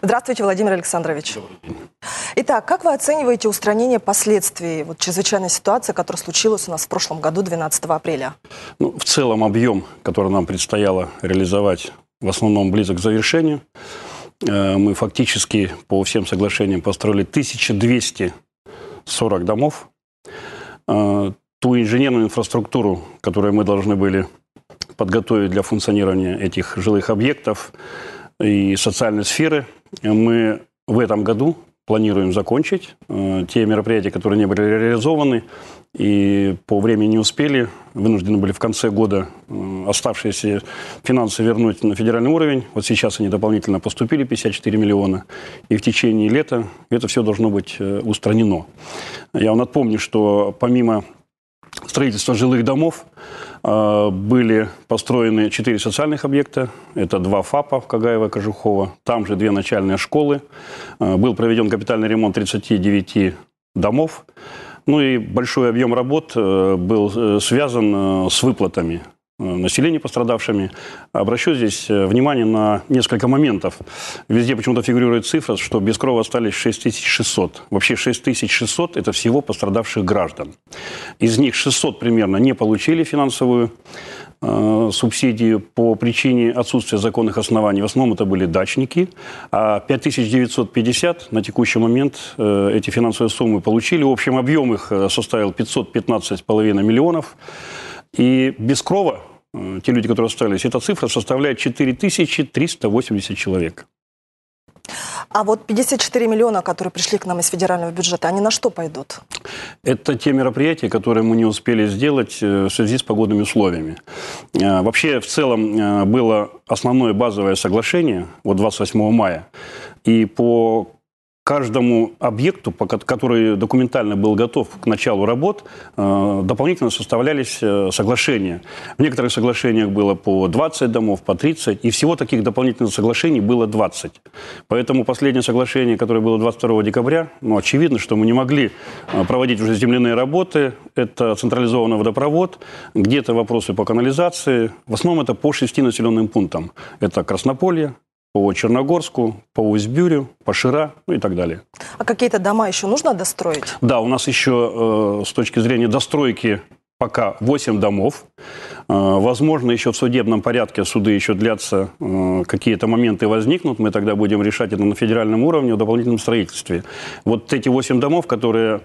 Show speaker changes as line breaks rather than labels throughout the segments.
Здравствуйте, Владимир Александрович. Итак, как вы оцениваете устранение последствий вот, чрезвычайной ситуации, которая случилась у нас в прошлом году, 12 апреля?
Ну, в целом объем, который нам предстояло реализовать, в основном близок к завершению. Э, мы фактически по всем соглашениям построили 1240 домов. Э, ту инженерную инфраструктуру, которую мы должны были подготовить для функционирования этих жилых объектов и социальной сферы. Мы в этом году планируем закончить. Э, те мероприятия, которые не были реализованы и по времени не успели, вынуждены были в конце года э, оставшиеся финансы вернуть на федеральный уровень. Вот сейчас они дополнительно поступили, 54 миллиона. И в течение лета это все должно быть э, устранено. Я вам напомню, что помимо строительства жилых домов, а, были построены четыре социальных объекта. Это два ФАПа в Кагаево и Кожухово. Там же две начальные школы. А, был проведен капитальный ремонт 39 домов. Ну и большой объем работ э, был э, связан э, с выплатами Э, населения пострадавшими. Обращу здесь э, внимание на несколько моментов. Везде почему-то фигурирует цифра, что без крови остались 6600. Вообще 6600 – это всего пострадавших граждан. Из них 600 примерно не получили финансовую э, субсидию по причине отсутствия законных оснований. В основном это были дачники. А 5950 на текущий момент э, эти финансовые суммы получили. В общем, объем их э, составил 515,5 миллионов. И без крова, э, те люди, которые остались, эта цифра составляет 4380 человек.
А вот 54 миллиона, которые пришли к нам из федерального бюджета, они на что пойдут?
Это те мероприятия, которые мы не успели сделать э, в связи с погодными условиями. Э, вообще, в целом, было основное базовое соглашение вот 28 мая. И по каждому объекту, который документально был готов к началу работ, э, дополнительно составлялись э, соглашения. В некоторых соглашениях было по 20 домов, по 30, и всего таких дополнительных соглашений было 20. Поэтому последнее соглашение, которое было 22 декабря, ну, очевидно, что мы не могли э, проводить уже земляные работы. Это централизованный водопровод, где-то вопросы по канализации. В основном это по шести населенным пунктам. Это Краснополье, по Черногорску, по усть по Шира, ну и так далее.
А какие-то дома еще нужно достроить?
Да, у нас еще э, с точки зрения достройки пока 8 домов. Э, возможно, еще в судебном порядке суды еще длятся, э, какие-то моменты возникнут. Мы тогда будем решать это на федеральном уровне, в дополнительном строительстве. Вот эти 8 домов, которые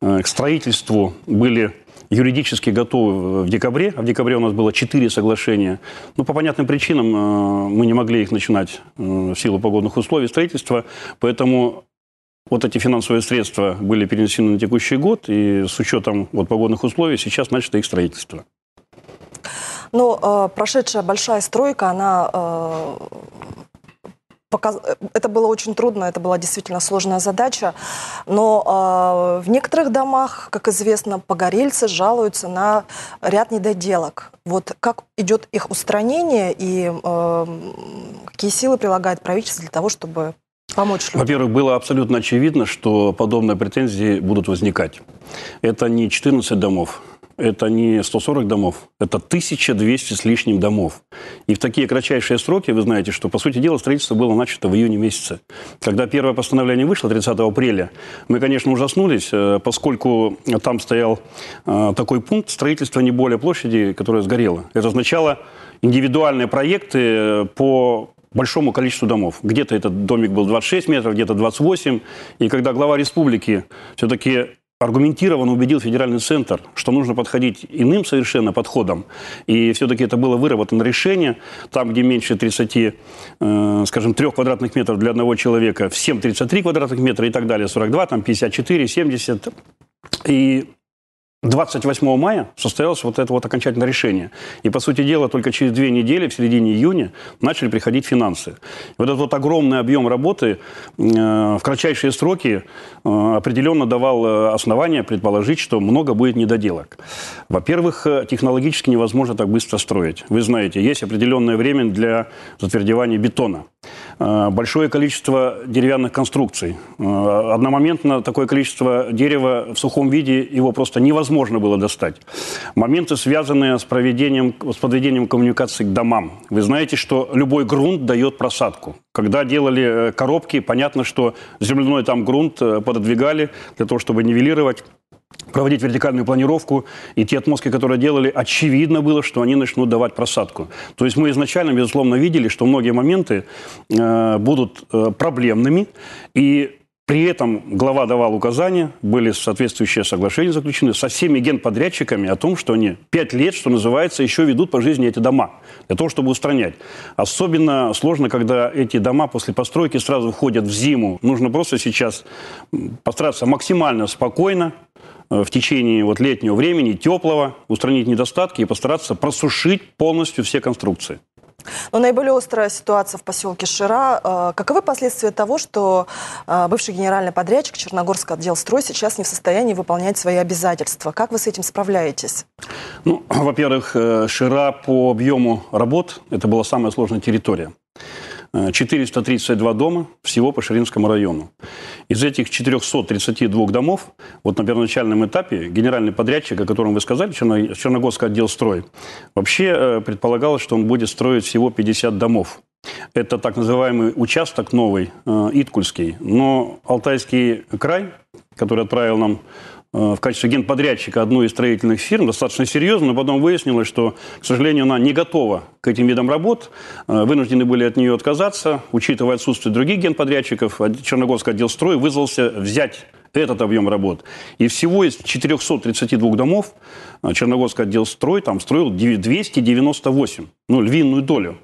к строительству были юридически готовы э, в декабре. А в декабре у нас было 4 соглашения. Ну, по понятным причинам э, мы не могли их начинать э, в силу погодных условий строительства. Поэтому вот эти финансовые средства были перенесены на текущий год, и с учетом вот погодных условий сейчас начато их строительство.
Но ну, э, прошедшая большая стройка, она э, показ... Э, это было очень трудно, это была действительно сложная задача, но э, в некоторых домах, как известно, погорельцы жалуются на ряд недоделок. Вот как идет их устранение и э, какие силы прилагает правительство для того, чтобы
помочь людям? Во-первых, было абсолютно очевидно, что подобные претензии будут возникать. Это не 14 домов, это не 140 домов, это 1200 с лишним домов. И в такие кратчайшие сроки, вы знаете, что, по сути дела, строительство было начато в июне месяце. Когда первое постановление вышло 30 апреля, мы, конечно, ужаснулись, э, поскольку там стоял э, такой пункт строительства не более площади, которая сгорела. Это означало индивидуальные проекты э, по большому количеству домов. Где-то этот домик был 26 метров, где-то 28. И когда глава республики все-таки аргументированно убедил федеральный центр, что нужно подходить иным совершенно подходом. И все-таки это было выработано решение. Там, где меньше 30, э, скажем, 3 квадратных метров для одного человека, всем 33 квадратных метра и так далее, 42, там 54, 70. И 28 мая состоялось вот это вот окончательное решение. И, по сути дела, только через две недели, в середине июня, начали приходить финансы. Вот этот вот огромный объем работы э, в кратчайшие сроки э, определенно давал э, основания предположить, что много будет недоделок. Во-первых, э, технологически невозможно так быстро строить. Вы знаете, есть определенное время для затвердевания бетона. Э, большое количество деревянных конструкций. Э, одномоментно такое количество дерева в сухом виде его просто невозможно было достать. Моменты, связанные с, проведением, с подведением коммуникаций к домам. Вы знаете, что любой грунт дает просадку. Когда делали э, коробки, понятно, что земляной там грунт пододвигали для того, чтобы нивелировать проводить вертикальную планировку, и те отмостки, которые делали, очевидно было, что они начнут давать просадку. То есть мы изначально, безусловно, видели, что многие моменты э, будут э, проблемными, и при этом глава давал указания, были соответствующие соглашения заключены со всеми генподрядчиками о том, что они пять лет, что называется, еще ведут по жизни эти дома для того, чтобы устранять. Особенно сложно, когда эти дома после постройки сразу входят в зиму. Нужно просто сейчас постараться максимально спокойно Э, в течение вот летнего времени, теплого, устранить недостатки и постараться просушить полностью все конструкции.
Но наиболее острая ситуация в поселке Шира. Э, каковы последствия того, что э, бывший генеральный подрядчик Черногорского отдел строй сейчас не в состоянии выполнять свои обязательства? Как вы с этим справляетесь?
Ну, во-первых, Шира по объему работ – это была самая сложная территория. 432 дома всего по Ширинскому району. Из этих 432 домов, вот на первоначальном этапе, генеральный подрядчик, о котором вы сказали, Черногорский отдел строй, вообще э, предполагалось, что он будет строить всего 50 домов. Это так называемый участок новый, э, Иткульский. Но Алтайский край, который отправил нам Э, в качестве генподрядчика одной из строительных фирм, достаточно серьезно, но потом выяснилось, что, к сожалению, она не готова к этим видам работ, э, вынуждены были от нее отказаться, учитывая отсутствие других генподрядчиков, Черногорский отдел строй вызвался взять этот объем работ. И всего из 432 домов э, Черногорский отдел строй там строил 298, ну, львиную долю.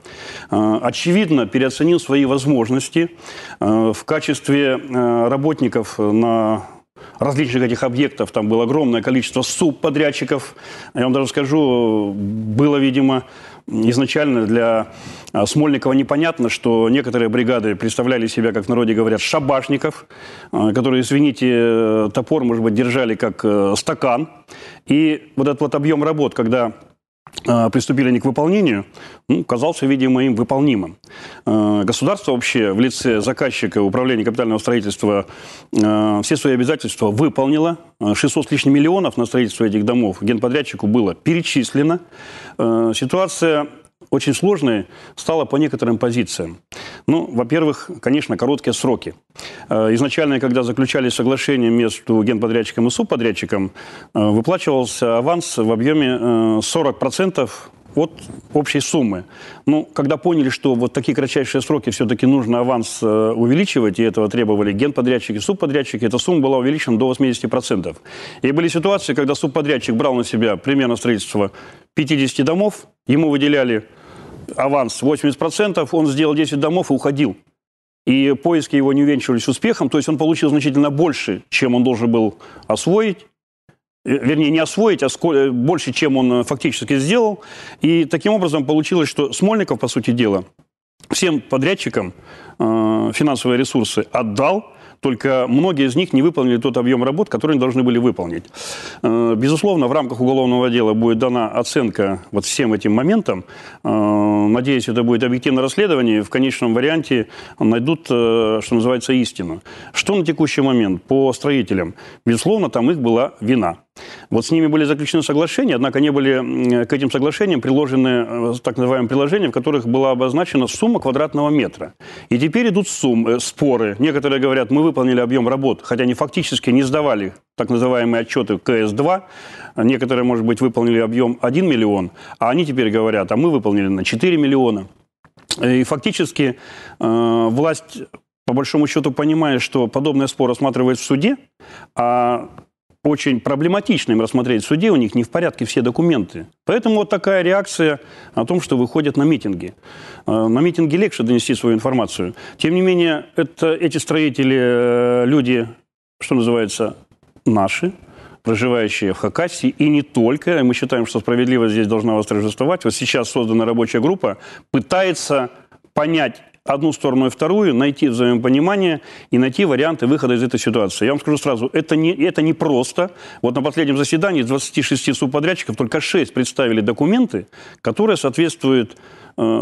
Очевидно, переоценил свои возможности в качестве работников на различных этих объектов, там было огромное количество субподрядчиков. Я вам даже скажу, было, видимо, изначально для а, Смольникова непонятно, что некоторые бригады представляли себя, как в народе говорят, шабашников, а, которые, извините, э, топор, может быть, держали как э, стакан. И вот этот вот объем работ, когда Э, приступили они к выполнению, ну, казался, видимо, им выполнимым. Э, государство вообще в лице заказчика управления капитального строительства э, все свои обязательства выполнило. 600 с лишним миллионов на строительство этих домов генподрядчику было перечислено. Ситуация очень сложной стала по некоторым позициям. Ну, во-первых, конечно, короткие сроки. Э, изначально, когда заключали соглашение между генподрядчиком и субподрядчиком, э, выплачивался аванс в объеме 40% э, от общей суммы. Ну, когда поняли, что вот такие кратчайшие сроки все-таки нужно аванс увеличивать, и этого требовали генподрядчики, субподрядчики, эта сумма была увеличена до 80%. И были ситуации, когда субподрядчик брал на себя примерно строительство 50 домов, ему выделяли аванс 80%, он сделал 10 домов и уходил. И поиски его не увенчивались успехом, то есть он получил значительно больше, чем он должен был освоить, э, вернее, не освоить, а сколь, э, больше, чем он э, фактически сделал. И таким образом получилось, что Смольников, по сути дела, всем подрядчикам э, финансовые ресурсы отдал, только многие из них не выполнили тот объем работ, который они должны были выполнить. Э, безусловно, в рамках уголовного дела будет дана оценка вот всем этим моментам. Э, надеюсь, это будет объективное расследование. В конечном варианте найдут, э, что называется, истину. Что на текущий момент по строителям? Безусловно, там их была вина. Вот с ними были заключены соглашения, однако не были к этим соглашениям приложены э, так называемые приложения, в которых была обозначена сумма квадратного метра. И теперь идут суммы, э, споры. Некоторые говорят, мы выполнили объем работ, хотя они фактически не сдавали так называемые отчеты КС-2. Некоторые, может быть, выполнили объем 1 миллион, а они теперь говорят, а мы выполнили на 4 миллиона. И фактически э, власть по большому счету понимает, что подобный спор рассматривает в суде, а очень проблематично им рассмотреть в суде, у них не в порядке все документы. Поэтому вот такая реакция о том, что выходят на митинги. Э, на митинге легче донести свою информацию. Тем не менее, это, эти строители э, люди, что называется, наши, проживающие в Хакасии, и не только. Мы считаем, что справедливость здесь должна восторжествовать. Вот сейчас создана рабочая группа, пытается понять одну сторону и вторую, найти взаимопонимание и найти варианты выхода из этой ситуации. Я вам скажу сразу, это не, это не просто. Вот на последнем заседании из 26 субподрядчиков только 6 представили документы, которые соответствуют э,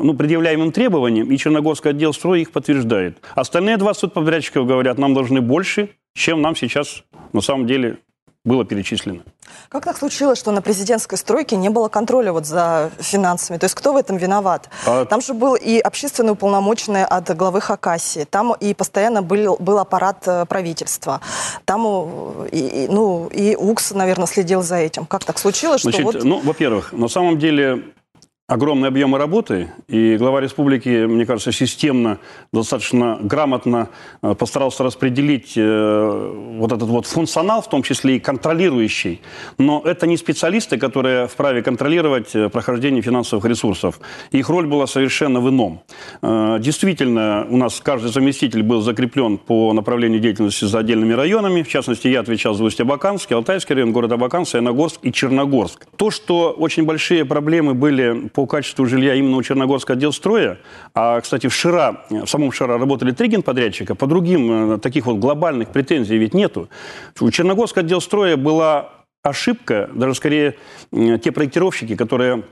ну, предъявляемым требованиям, и Черногорский отдел строя их подтверждает. Остальные 20 подрядчиков говорят, нам должны больше, чем нам сейчас на самом деле было перечислено.
Как так случилось, что на президентской стройке не было контроля вот за финансами? То есть кто в этом виноват? А... Там же был и общественный уполномоченный от главы Хакасии, там и постоянно был, был аппарат э, правительства, там э, и, ну, и УКС, наверное, следил за этим. Как так случилось, Значит, что вот... Ну,
во-первых, на самом деле огромные объемы работы, и глава республики, мне кажется, системно, достаточно грамотно э, постарался распределить э, вот этот вот функционал, в том числе и контролирующий. Но это не специалисты, которые вправе контролировать э, прохождение финансовых ресурсов. Их роль была совершенно в ином. Действительно, у нас каждый заместитель был закреплен по направлению деятельности за отдельными районами. В частности, я отвечал за Усть-Абаканский, Алтайский район, город Абакан, Саяногорск и Черногорск. То, что очень большие проблемы были по по качеству жилья именно у Черногорского строя, А, кстати, в Шира, в самом Шира работали три генподрядчика. По другим э, таких вот глобальных претензий ведь нету. У Черногорского строя была ошибка, даже скорее те проектировщики, которые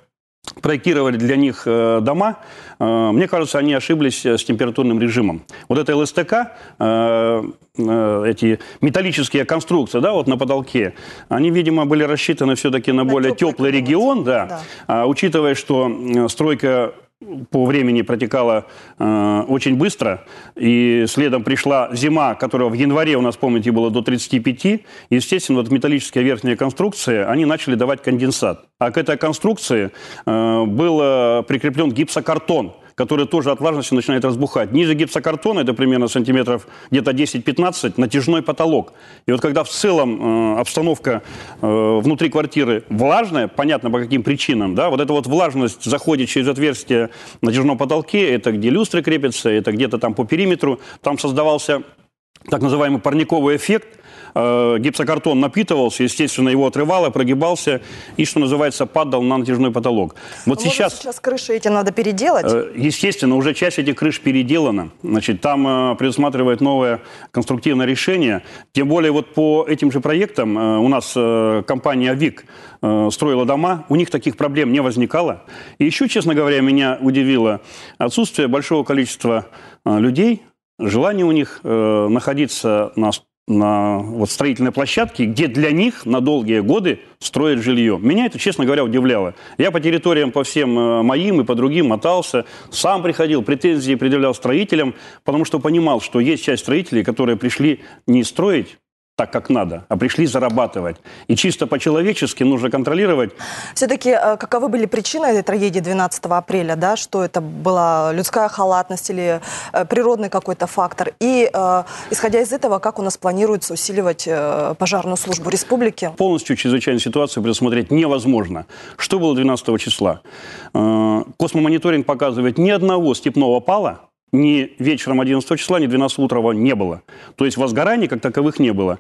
проектировали для них э, дома, э, мне кажется, они ошиблись э, с температурным режимом. Вот это ЛСТК, эти металлические конструкции, да, вот на потолке, они, видимо, были рассчитаны все-таки на, на более теплый, теплый регион, да, да. А, учитывая, что стройка по времени протекала э, очень быстро, и следом пришла зима, которая в январе у нас, помните, было до 35, естественно, вот металлическая верхняя конструкция, они начали давать конденсат. А к этой конструкции э, был э, прикреплен гипсокартон – которые тоже от влажности начинают разбухать. Ниже гипсокартона, это примерно сантиметров где-то 10-15, натяжной потолок. И вот когда в целом э, обстановка э, внутри квартиры влажная, понятно по каким причинам, да, вот эта вот влажность заходит через отверстие на натяжном потолке, это где люстры крепятся, это где-то там по периметру, там создавался так называемый парниковый эффект – э, гипсокартон напитывался, естественно, его отрывало, прогибался и, что называется, падал на натяжной потолок. Вот Может, сейчас...
сейчас крыши эти надо переделать?
Э, естественно, уже часть этих крыш переделана. Значит, там э, предусматривает новое конструктивное решение. Тем более вот по этим же проектам э, у нас э, компания Вик э, строила дома, у них таких проблем не возникало. И еще, честно говоря, меня удивило отсутствие большого количества э, людей, желание у них э, находиться на на вот строительной площадке, где для них на долгие годы строят жилье. Меня это, честно говоря, удивляло. Я по территориям, по всем э, моим и по другим мотался, сам приходил, претензии предъявлял строителям, потому что понимал, что есть часть строителей, которые пришли не строить, так, как надо, а пришли зарабатывать. И чисто по-человечески нужно контролировать.
Все-таки э, каковы были причины этой трагедии 12 апреля, да, что это была людская халатность или э, природный какой-то фактор? И, э, исходя из этого, как у нас планируется усиливать пожарную службу республики?
Полностью чрезвычайную ситуацию предусмотреть невозможно. Что было 12 числа? космомониторинг показывает ни одного степного пала, ни вечером 11 числа, ни 12 утра не было. То есть возгораний как таковых не было.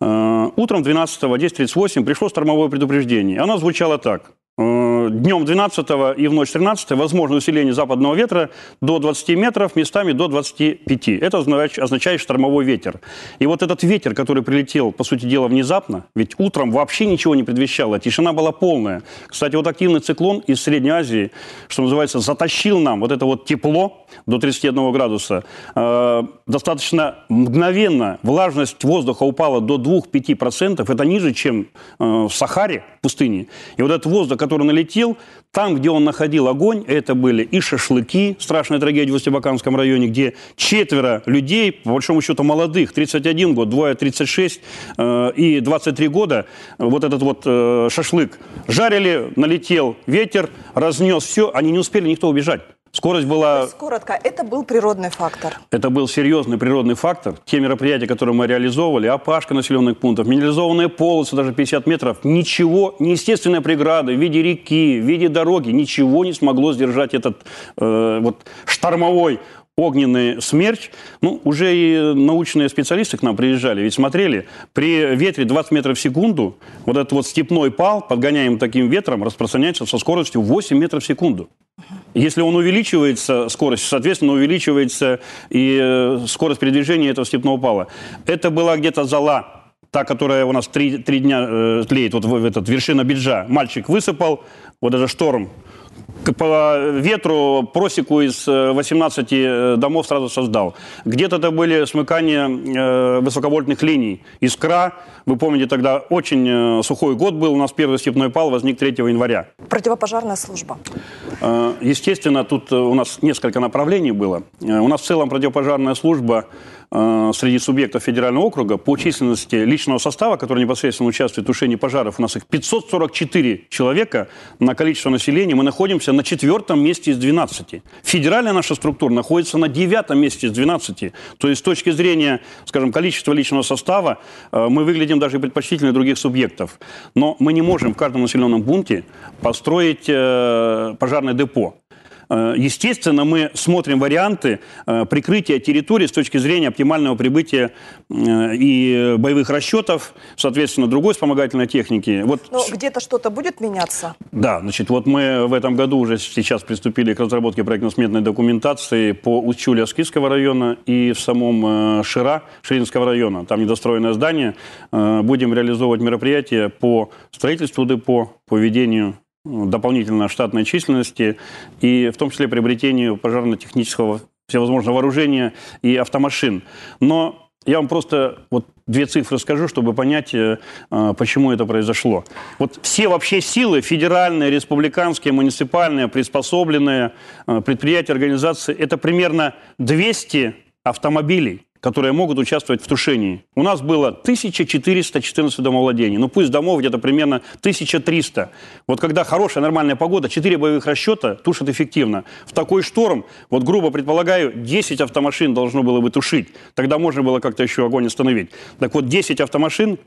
Э, утром 12 10.38 пришло стормовое предупреждение. Оно звучало так. Э, Днем 12 и в ночь 13 возможно усиление западного ветра до 20 метров, местами до 25. Это означает штормовой ветер. И вот этот ветер, который прилетел, по сути дела, внезапно, ведь утром вообще ничего не предвещало, тишина была полная. Кстати, вот активный циклон из Средней Азии, что называется, затащил нам вот это вот тепло до 31 градуса. Э, достаточно мгновенно влажность воздуха упала до 2-5%. Это ниже, чем э, в Сахаре, пустыне. И вот этот воздух, который налетел, там, где он находил огонь, это были и шашлыки, страшная трагедия в Устебаканском районе, где четверо людей, по большому счету молодых, 31 год, двое 36 э, и 23 года, э, вот этот вот э, шашлык жарили, налетел ветер, разнес все, они не успели никто убежать. Скорость была... То есть,
коротко, это был природный фактор.
Это был серьезный природный фактор. Те мероприятия, которые мы реализовывали, опашка населенных пунктов, минерализованные полосы, даже 50 метров, ничего, неестественная преграда в виде реки, в виде дороги, ничего не смогло сдержать этот э, вот штормовой огненный смерч, ну, уже и научные специалисты к нам приезжали, ведь смотрели, при ветре 20 метров в секунду вот этот вот степной пал, подгоняем таким ветром, распространяется со скоростью 8 метров в секунду. Если он увеличивается, скорость, соответственно, увеличивается и э, скорость передвижения этого степного пала. Это была где-то зала та, которая у нас три, три дня э, тлеет, вот в, этот, вершина биджа. Мальчик высыпал, вот даже шторм по ветру просеку из 18 э, э, домов сразу создал. Где-то это были смыкания э, высоковольтных линий. Искра, вы помните, тогда очень сухой год был, у нас первый степной пал возник 3 января.
Противопожарная служба.
Естественно, тут у нас несколько направлений было. У нас в целом противопожарная служба Э, среди субъектов федерального округа по численности личного состава, который непосредственно участвует в тушении пожаров, у нас их 544 человека на количество населения. Мы находимся на четвертом месте из 12. Федеральная наша структура находится на девятом месте из 12. То есть с точки зрения, скажем, количества личного состава э, мы выглядим даже предпочтительно других субъектов. Но мы не можем в каждом населенном пункте построить э, пожарное депо. Э, естественно, мы смотрим варианты э, прикрытия территории с точки зрения оптимального прибытия э, и боевых расчетов, соответственно, другой вспомогательной техники. Вот... Но
ну, где-то что-то будет меняться?
Да, значит, вот мы в этом году уже сейчас приступили к разработке проектно-сметной документации по усть Учуле Аскидского района и в самом Шира Ширинского района. Там недостроенное здание. Будем реализовывать мероприятия по строительству депо, по ведению дополнительно штатной численности и в том числе приобретению пожарно-технического всевозможного вооружения и автомашин. Но я вам просто вот две цифры скажу, чтобы понять, э, э, почему это произошло. Вот все вообще силы, федеральные, республиканские, муниципальные, приспособленные, э, предприятия, организации, это примерно 200 автомобилей которые могут участвовать в тушении. У нас было 1414 домовладений, ну пусть домов где-то примерно 1300. Вот когда хорошая, нормальная погода, 4 боевых расчета тушат эффективно. В такой шторм, вот грубо предполагаю, 10 автомашин должно было бы тушить. Тогда можно было как-то еще огонь остановить. Так вот, 10 автомашин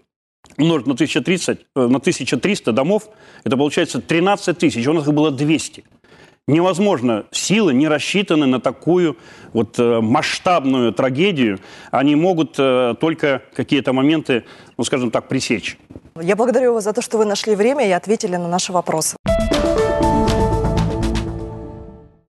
умножить на 1030, э, на 1300 домов, это получается 13 тысяч, у нас их было 200. Невозможно. Силы не рассчитаны на такую вот э, масштабную трагедию. Они могут э, только какие-то моменты, ну, скажем так, пресечь.
Я благодарю вас за то, что вы нашли время и ответили на наши вопросы.